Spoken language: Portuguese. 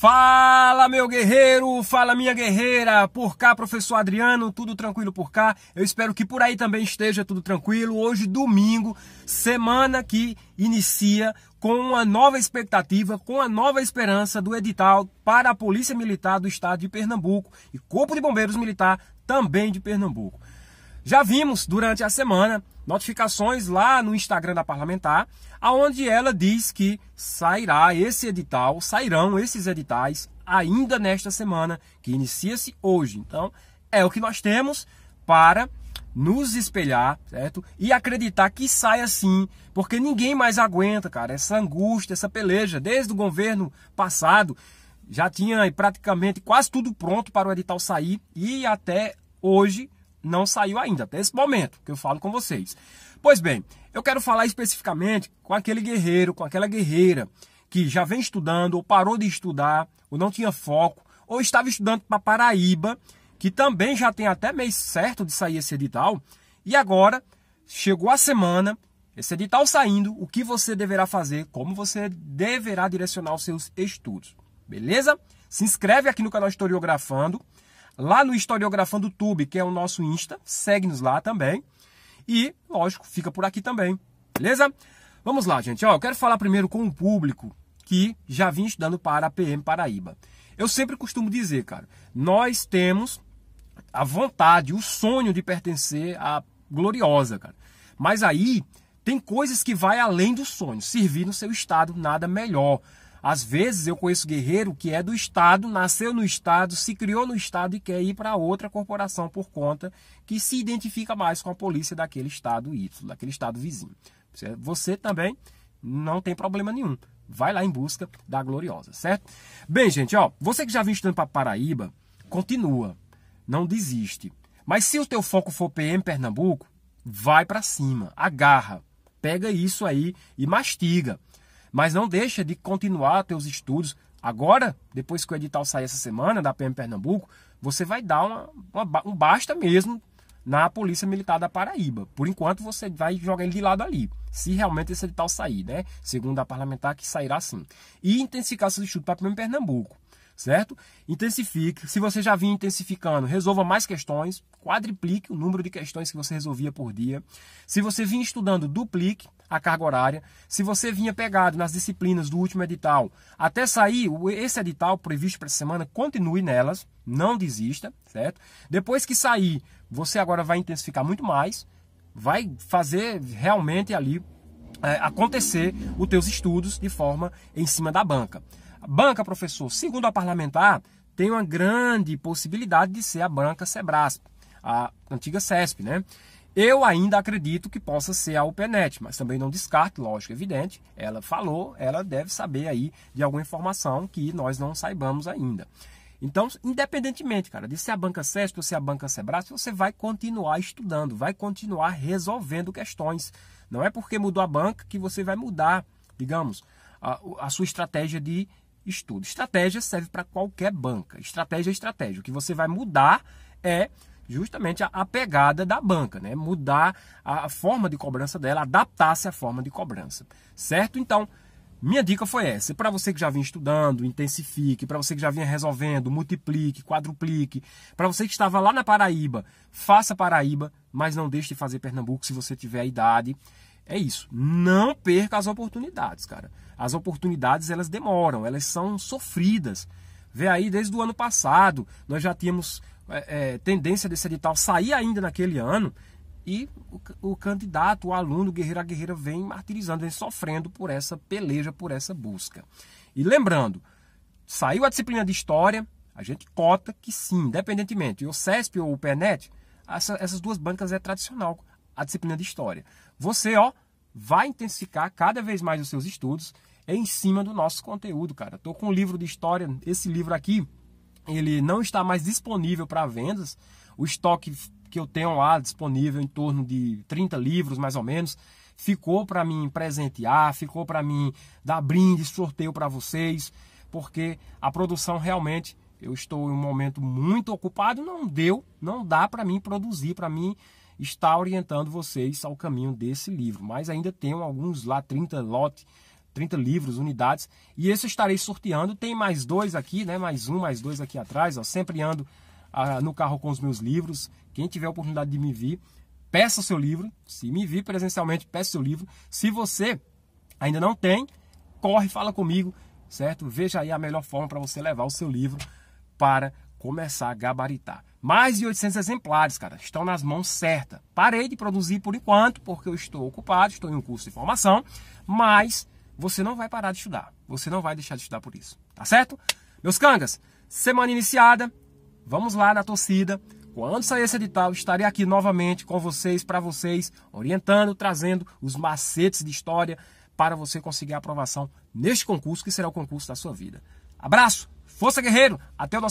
Fala meu guerreiro, fala minha guerreira, por cá professor Adriano, tudo tranquilo por cá. Eu espero que por aí também esteja tudo tranquilo. Hoje domingo, semana que inicia com uma nova expectativa, com a nova esperança do edital para a Polícia Militar do Estado de Pernambuco e Corpo de Bombeiros Militar também de Pernambuco. Já vimos durante a semana notificações lá no Instagram da parlamentar, aonde ela diz que sairá esse edital, sairão esses editais ainda nesta semana que inicia-se hoje. Então, é o que nós temos para nos espelhar, certo? E acreditar que sai assim, porque ninguém mais aguenta, cara, essa angústia, essa peleja, desde o governo passado, já tinha praticamente quase tudo pronto para o edital sair e até hoje não saiu ainda, até esse momento que eu falo com vocês. Pois bem, eu quero falar especificamente com aquele guerreiro, com aquela guerreira que já vem estudando, ou parou de estudar, ou não tinha foco, ou estava estudando para Paraíba, que também já tem até mês certo de sair esse edital, e agora chegou a semana, esse edital saindo, o que você deverá fazer, como você deverá direcionar os seus estudos. Beleza? Se inscreve aqui no canal Historiografando lá no Historiografando Tube, que é o nosso Insta. Segue-nos lá também. E, lógico, fica por aqui também. Beleza? Vamos lá, gente. Ó, eu quero falar primeiro com o público que já vinha estudando para a PM Paraíba. Eu sempre costumo dizer, cara, nós temos a vontade, o sonho de pertencer à gloriosa, cara. Mas aí tem coisas que vai além do sonho. Servir no seu estado nada melhor às vezes eu conheço guerreiro que é do Estado, nasceu no Estado, se criou no Estado e quer ir para outra corporação por conta que se identifica mais com a polícia daquele Estado Y, daquele Estado vizinho. Você também não tem problema nenhum. Vai lá em busca da gloriosa, certo? Bem, gente, ó, você que já vem estudando para Paraíba, continua, não desiste. Mas se o teu foco for PM Pernambuco, vai para cima, agarra, pega isso aí e mastiga. Mas não deixa de continuar teus estudos. Agora, depois que o edital sair essa semana da PM Pernambuco, você vai dar uma, uma, um basta mesmo na Polícia Militar da Paraíba. Por enquanto, você vai jogar ele de lado ali, se realmente esse edital sair, né? Segundo a parlamentar, que sairá sim. E intensificar seus estudos para PM Pernambuco certo? Intensifique. Se você já vinha intensificando, resolva mais questões, quadriplique o número de questões que você resolvia por dia. Se você vinha estudando, duplique a carga horária. Se você vinha pegado nas disciplinas do último edital, até sair esse edital previsto para essa semana, continue nelas, não desista, certo? Depois que sair, você agora vai intensificar muito mais, vai fazer realmente ali é, acontecer os teus estudos de forma em cima da banca. Banca, professor, segundo a parlamentar, tem uma grande possibilidade de ser a banca Sebrae a antiga CESP, né? Eu ainda acredito que possa ser a UPNET, mas também não descarto, lógico, evidente. Ela falou, ela deve saber aí de alguma informação que nós não saibamos ainda. Então, independentemente, cara, de ser a banca CESP ou ser a banca Sebrae, você vai continuar estudando, vai continuar resolvendo questões. Não é porque mudou a banca que você vai mudar, digamos, a, a sua estratégia de estudo. Estratégia serve para qualquer banca. Estratégia é estratégia. O que você vai mudar é justamente a, pegada da banca, né? Mudar a, a forma de cobrança dela, adaptar-se à forma de cobrança, certo? Então, minha dica foi essa. Para você que já vinha estudando, intensifique. Para você que já vinha resolvendo, multiplique, quadruplique. Para você que estava lá na Paraíba, faça Paraíba, mas não deixe de fazer Pernambuco se você tiver a idade. É isso. Não perca as oportunidades, cara. As oportunidades elas demoram, elas são sofridas. Vê aí, desde o ano passado, nós já tínhamos é, é, tendência desse edital sair ainda naquele ano e o, o candidato, o aluno, o guerreiro, a guerreira vem martirizando, vem sofrendo por essa peleja, por essa busca. E lembrando, saiu a disciplina de História, a gente cota que sim, independentemente, o CESP ou o PENET, essa, essas duas bancas é tradicional, a disciplina de História. Você, ó, vai intensificar cada vez mais os seus estudos, é em cima do nosso conteúdo, cara. tô com um livro de história, esse livro aqui, ele não está mais disponível para vendas. O estoque que eu tenho lá disponível em torno de 30 livros, mais ou menos, ficou para mim presentear, ficou para mim dar brinde, sorteio para vocês, porque a produção realmente eu estou em um momento muito ocupado, não deu, não dá para mim produzir, para mim estar orientando vocês ao caminho desse livro. Mas ainda tenho alguns lá, 30 lotes 30 livros, unidades. E esse eu estarei sorteando. Tem mais dois aqui, né? Mais um, mais dois aqui atrás. Ó. Sempre ando ah, no carro com os meus livros. Quem tiver a oportunidade de me vir, peça seu livro. Se me vir presencialmente, peça seu livro. Se você ainda não tem, corre, fala comigo, certo? Veja aí a melhor forma para você levar o seu livro para começar a gabaritar. Mais de 800 exemplares, cara, estão nas mãos certas. Parei de produzir por enquanto, porque eu estou ocupado, estou em um curso de formação, mas você não vai parar de estudar. Você não vai deixar de estudar por isso. Tá certo? Meus cangas, semana iniciada. Vamos lá na torcida. Quando sair esse edital, estarei aqui novamente com vocês, para vocês, orientando, trazendo os macetes de história para você conseguir a aprovação neste concurso, que será o concurso da sua vida. Abraço, força guerreiro, até o nosso